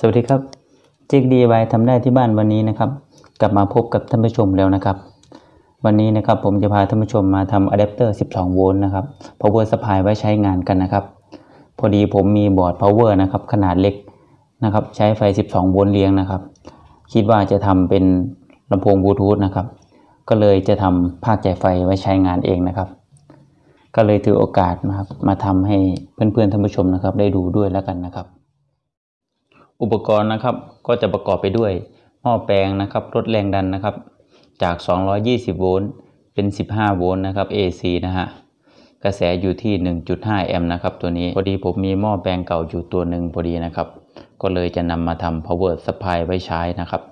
สวัสดีครับเจ๊กดีไวทำได้ที่บ้านวันนี้นะครับ กลับมาพบกับท่านผู้ชมแล้วนะครับ วันนี้นะครับผมจะพาท่านผู้ชมมาทำอะแดปเตอร์ 12 โวลต์นะครับ power supply ไว้ใช้งานกันนะครับ พอดีผมมีบอร์ด power นะครับ ขนาดเล็กนะครับ ใช้ไฟ 12 โวลต์เลี้ยงนะครับคิดว่าจะทำเป็นลำโพงบลูทูธนะครับก็เลยจะทำภาคจ่ายไฟไว้ใช้งานเองนะครับ ก็เลยถือโอกาสนะครับมาทำให้เพื่อนๆท่านผู้ชมนะครับ ได้ดูด้วยแล้วกันนะครับอุปกรณ์นะครับก็จะประกอบไปด้วยหม้อแปลงนะครับลดแรงดันนะครับจาก 220 โวลต์เป็น 15 โวลต์นะครับ AC นะฮะกระแสอยู่ที่ 1.5 แอมป์นะครับตัวนี้พอดีผมมีหม้อแปลงเก่าอยู่ตัวหนึ่งพอดีนะครับ ก็เลยจะนำมาทำ power supply ไว้ใช้นะครับ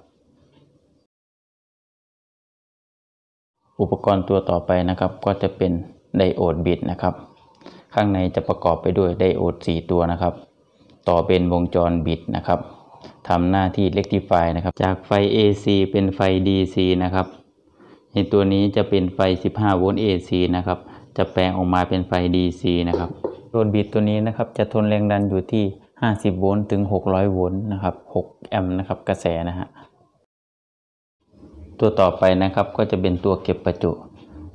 อุปกรณ์ตัวต่อไปนะครับก็จะเป็นไดโอดบิดนะครับข้างในจะประกอบไปด้วยไดโอด 4 ตัวนะครับต่อเป็นวงจรบิดนะครับทำหน้าที่เ็กที่ไฟนะครับ จากไฟ AC เป็นไฟ DC นะครับ ในตัวนี้จะเป็นไฟ 15โวลต์ AC นะครับ จะแปลงออกมาเป็นไฟ DC นะครับโดนบิดตัวนี้นะครับ จะทนแรงดันอยู่ที่ 50โวลต์ถึง 600โวลต์นะครับ6แอมป์นะครับกระแสนะฮะ ตัวต่อไปนะครับ ก็จะเป็นตัวเก็บประจุ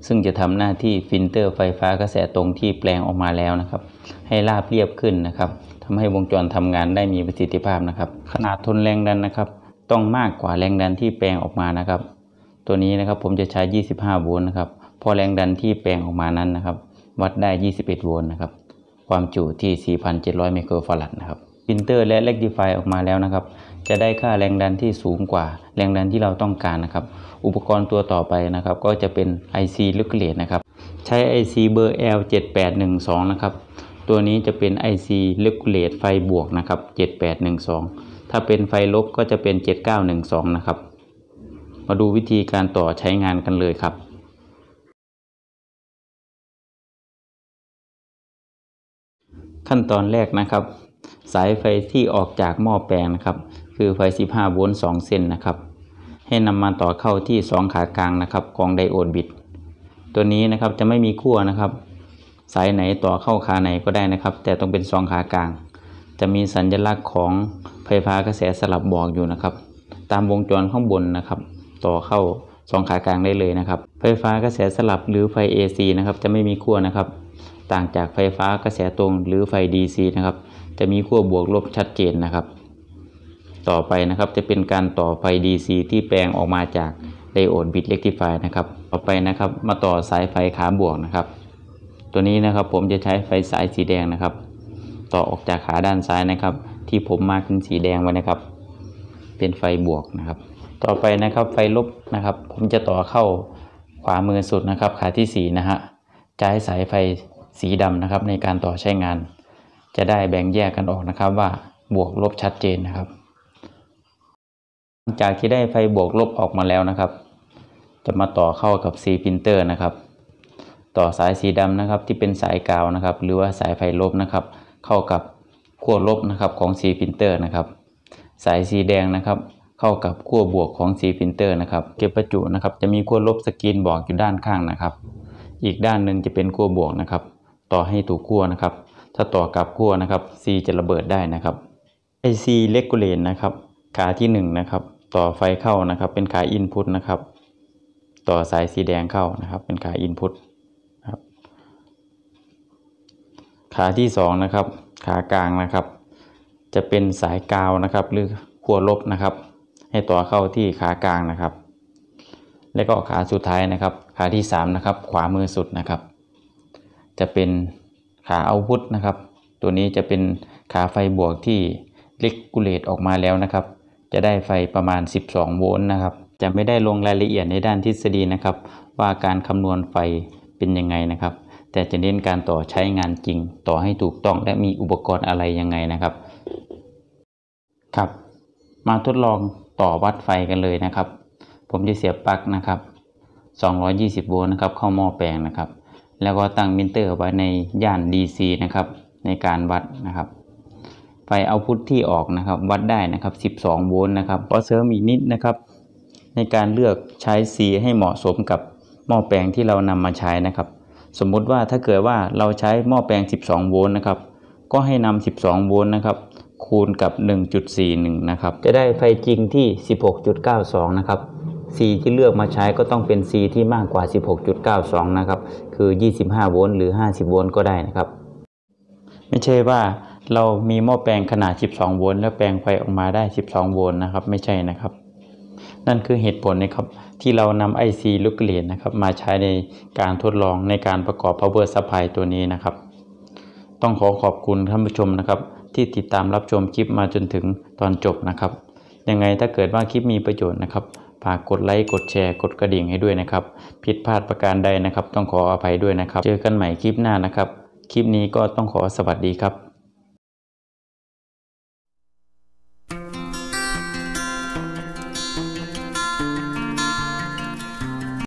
ซึ่งจะทำหน้าที่ฟิลเตอร์ไฟฟ้ากระแสตรงที่แปลงออกมาแล้วนะครับ ให้ราบเรียบขึ้นนะครับทำให้วงจรทำงานได้มีประสิทธิภาพนะครับ ขนาดทนแรงดันนะครับต้องมากกว่าแรงดันที่แปลงออกมานะครับ ตัวนี้นะครับผมจะใช้ 25 โวลต์นะครับ พอแรงดันที่แปลงออกมานั้นนะครับวัดได้ 21 โวลต์นะครับ ความจุที่ 4,700ไมโครฟารัดนะครับพินเตอร์และเล็กดฟายออกมาแล้วนะครับจะได้ค่าแรงดันที่สูงกว่าแรงดันที่เราต้องการนะครับ อุปกรณ์ตัวต่อไปนะครับ ก็จะเป็น IC ลูกเลดนะครับใช้ IC เบอร์ L7812 นะครับตัวนี้จะเป็น IC regulate ไฟบวกนะครับ7812 ถ้าเป็นไฟลบก็จะเป็น 7912 นะครับ มาดูวิธีการต่อใช้งานกันเลยครับ ขั้นตอนแรกนะครับ สายไฟที่ออกจากหม้อแปลงนะครับ คือไฟ 15โวลต์2เส้นนะครับ ให้นำมาต่อเข้าที่ 2 ขากลางนะครับกองไดโอดบิดตัวนี้นะครับจะไม่มีขั้วนะครับสายไหนต่อเข้าขาไหนก็ได้นะครับ แต่ต้องเป็นซองขากลางจะมีสัญลักษณ์ของไฟฟ้ากระแสสลับบอกอยู่นะครับ ตามวงจรข้างบนนะครับ ต่อเข้าซองขากลางได้เลยนะครับไฟฟ้ากระแสสลับหรือไฟ AC นะครับ จะไม่มีขั้วนะครับ ต่างจากไฟฟ้ากระแสตรง หรือไฟ DC นะครับ จะมีขั้วบวกลบชัดเจนนะครับ ต่อไปนะครับจะเป็นการต่อไฟ DC ที่แปลงออกมาจากไดโอดบิตเล็กทีฟไฟนะครับต่อไปนะครับมาต่อสายไฟขาบวกนะครับตัวนี้นะครับผมจะใช้ไฟสายสีแดงนะครับ ต่อออกจากขาด้านซ้ายนะครับ ที่ผมมาร์กเป็นสีแดงไว้นะครับเป็นไฟบวกนะครับ ต่อไปนะครับไฟลบนะครับ ผมจะต่อเข้าขวามือสุดนะครับ ขาที่4นะฮะจะให้สายไฟสีดำนะครับ ในการต่อใช้งาน จะได้แบ่งแยกกันออกนะครับ ว่าบวกลบชัดเจนนะครับจากที่ได้ไฟบวกลบออกมาแล้วนะครับจะมาต่อเข้ากับ C ินเตอร์นะครับต่อสายสีดำนะครับที่เป็นสายกาวนะครับหรือว่าสายไฟลบนะครับเข้ากับขั้วลบนะครับของสีพิลเตอร์นะครับสายสีแดงนะครับเข้ากับขั้วบวกของสีพิลเตอร์นะครับเก็บประจุนะครับจะมีขั้วลบสกรีนบอกอยู่ด้านข้างนะครับอีกด้านหนึ่งจะเป็นขั้วบวกนะครับต่อให้ถูกขั้วนะครับ ถ้าต่อกับขั้วนะครับสีจะระเบิดได้นะครับไอซีเลกูเลนนะครับขาที่1นะครับต่อไฟเข้านะครับเป็นขาอินพุตนะครับต่อสายสีแดงเข้านะครับเป็นขาอินพุตขาที่สองนะครับ ขากลางนะครับ จะเป็นสายกาวนะครับ หรือขั้วลบนะครับ ให้ต่อเข้าที่ขากลางนะครับ แล้วก็ขาสุดท้ายนะครับ ขาที่สามนะครับ ขวามือสุดนะครับ จะเป็นขาเอาพุทนะครับ ตัวนี้จะเป็นขาไฟบวกที่เล็กกุเลตออกมาแล้วนะครับ จะได้ไฟประมาณ 12 โวลต์นะครับ จะไม่ได้ลงรายละเอียดในด้านทฤษฎีนะครับ ว่าการคำนวณไฟเป็นยังไงนะครับแต่จะเน้นการต่อใช้งานจริงต่อให้ถูกต้องและมีอุปกรณ์อะไรยังไงนะครับ ครับ มาทดลองต่อวัดไฟกันเลยนะครับ ผมจะเสียบปลั๊กนะครับ220โวลต์นะครับเข้าหม้อแปลงนะครับ แล้วก็ตั้งมิเตอร์ไว้ในย่าน DC นะครับ ในการวัดนะครับ ไฟเอาพุทธที่ออกนะครับ วัดได้นะครับ 12โวลต์นะครับก็เสริมอีกนิดนะครับในการเลือกใช้สีให้เหมาะสมกับหม้อแปลงที่เรานำมาใช้นะครับสมมุติว่าถ้าเกิดว่าเราใช้หม้อแปลง 12 โวลต์นะครับ ก็ให้นำ12 โวลต์นะครับ คูณกับ 1.41 นะครับ จะได้ไฟจริงที่ 16.92 นะครับ C ที่เลือกมาใช้ก็ต้องเป็น C ที่มากกว่า 16.92 นะครับ คือ 25 โวลต์หรือ 50 โวลต์ก็ได้นะครับ ไม่ใช่ว่าเรามีหม้อแปลงขนาด 12 โวลต์แล้วแปลงไฟออกมาได้ 12 โวลต์นะครับ ไม่ใช่นะครับนั่นคือเหตุผลนะครับที่เรานำไอซีลูกเหรียญนะครับมาใช้ในการทดลองในการประกอบ power supply ตัวนี้นะครับต้องขอขอบคุณท่านผู้ชมนะครับ ที่ติดตามรับชมคลิปมาจนถึงตอนจบนะครับยังไงถ้าเกิดว่าคลิปมีประโยชน์นะครับฝากกดไลค์กดแชร์ กดกระดิ่งให้ด้วยนะครับ ผิดพลาดประการใดนะครับ ต้องขออภัยด้วยนะครับเจอกันใหม่คลิปหน้านะครับ คลิปนี้ก็ต้องขอสวัสดีครับ